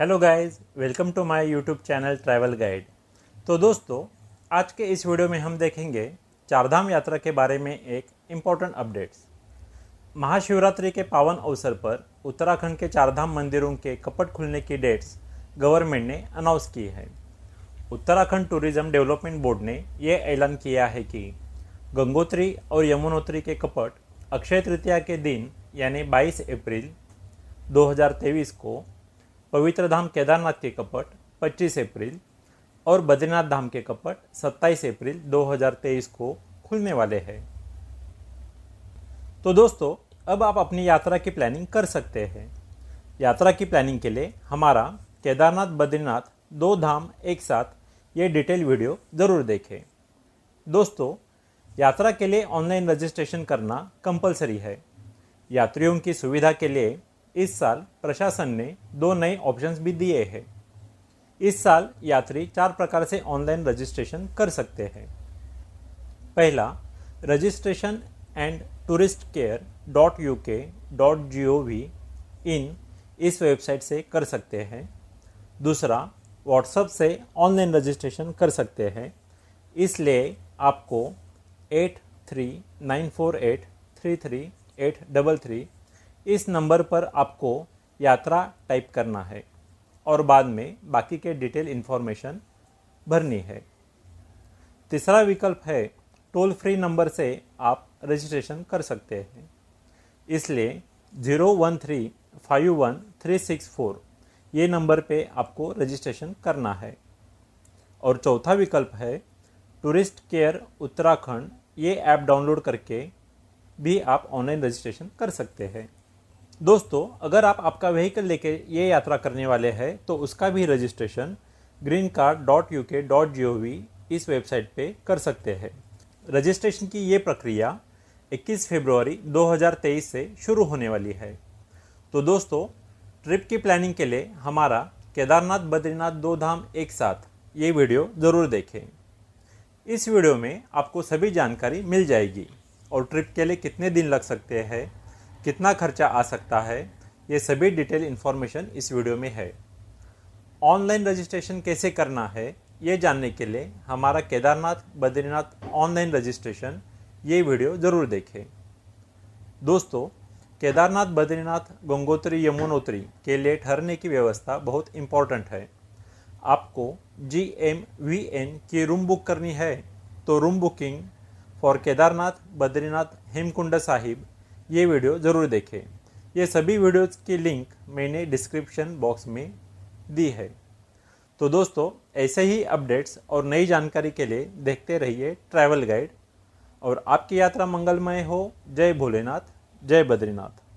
hello guys welcome to my YouTube channel travel guide तो दोस्तों आज के इस वीडियो में हम देखेंगे चारधाम यात्रा के बारे में एक इम्पॉर्टेंट अपडेट्स महाशिवरात्रि के पावन अवसर पर उत्तराखंड के चारधाम मंदिरों के कपट खुलने की डेट्स गवर्नमेंट ने अनाउंस की है उत्तराखंड टूरिज्म डेवलपमेंट बोर्ड ने यह ऐलान किया है कि गंगोत्री और यमुनोत्री के कपट अक्षय तृतीया के दिन यानी 22 अप्रैल 2023 को पवित्र धाम केदारनाथ के कपट 25 अप्रैल और बद्रीनाथ धाम के कपट 27 अप्रैल 2023 को खुलने वाले हैं तो दोस्तों अब आप अपनी यात्रा की प्लानिंग कर सकते हैं यात्रा की प्लानिंग के लिए हमारा केदारनाथ बद्रीनाथ दो धाम एक साथ ये डिटेल वीडियो ज़रूर देखें दोस्तों यात्रा के लिए ऑनलाइन रजिस्ट्रेशन करना कंपलसरी है यात्रियों की सुविधा के लिए इस साल प्रशासन ने दो नए ऑप्शंस भी दिए हैं इस साल यात्री चार प्रकार से ऑनलाइन रजिस्ट्रेशन कर सकते हैं पहला registration and tourist care dot U K dot G O V in इस वेबसाइट से कर सकते हैं दूसरा व्हाट्सएप से ऑनलाइन रजिस्ट्रेशन कर सकते हैं इसलिए आपको eight three nine four eight three three eight double three इस नंबर पर आपको यात्रा टाइप करना है और बाद में बाकी के डिटेल इन्फॉर्मेशन भरनी है तीसरा विकल्प है टोल फ्री नंबर से आप रजिस्ट्रेशन कर सकते हैं इसलिए zero one three five one three six four ये नंबर पे आपको रजिस्ट्रेशन करना है और चौथा विकल्प है टूरिस्ट केयर उत्तराखंड ये ऐप डाउनलोड करके भी आप ऑनलाइन रजिस्ट्रेशन कर सकते हैं दोस्तों अगर आप आपका व्हीकल लेके ये यात्रा करने वाले हैं तो उसका भी registration green card dot U K dot G O V इस वेबसाइट पे कर सकते हैं रजिस्ट्रेशन की ये प्रक्रिया 21 फरवरी 2023 से शुरू होने वाली है तो दोस्तों ट्रिप की प्लानिंग के लिए हमारा केदारनाथ बद्रीनाथ दो धाम एक साथ ये वीडियो ज़रूर देखें इस वीडियो में आपको सभी जानकारी मिल जाएगी और ट्रिप के लिए कितने दिन लग सकते हैं कितना खर्चा आ सकता है ये सभी डिटेल इन्फॉर्मेशन इस वीडियो में है ऑनलाइन रजिस्ट्रेशन कैसे करना है ये जानने के लिए हमारा केदारनाथ बद्रीनाथ ऑनलाइन रजिस्ट्रेशन ये वीडियो ज़रूर देखें दोस्तों केदारनाथ बद्रीनाथ गंगोत्री यमुनोत्री के लिए ठहरने की व्यवस्था बहुत इम्पोर्टेंट है आपको जी एम वी एन की रूम बुक करनी है तो room booking for Kedarnath Badrinath Hemkund Sahib ये वीडियो ज़रूर देखें ये सभी वीडियोज़ की लिंक मैंने डिस्क्रिप्शन बॉक्स में दी है तो दोस्तों ऐसे ही अपडेट्स और नई जानकारी के लिए देखते रहिए ट्रैवल गाइड और आपकी यात्रा मंगलमय हो जय भोलेनाथ जय बद्रीनाथ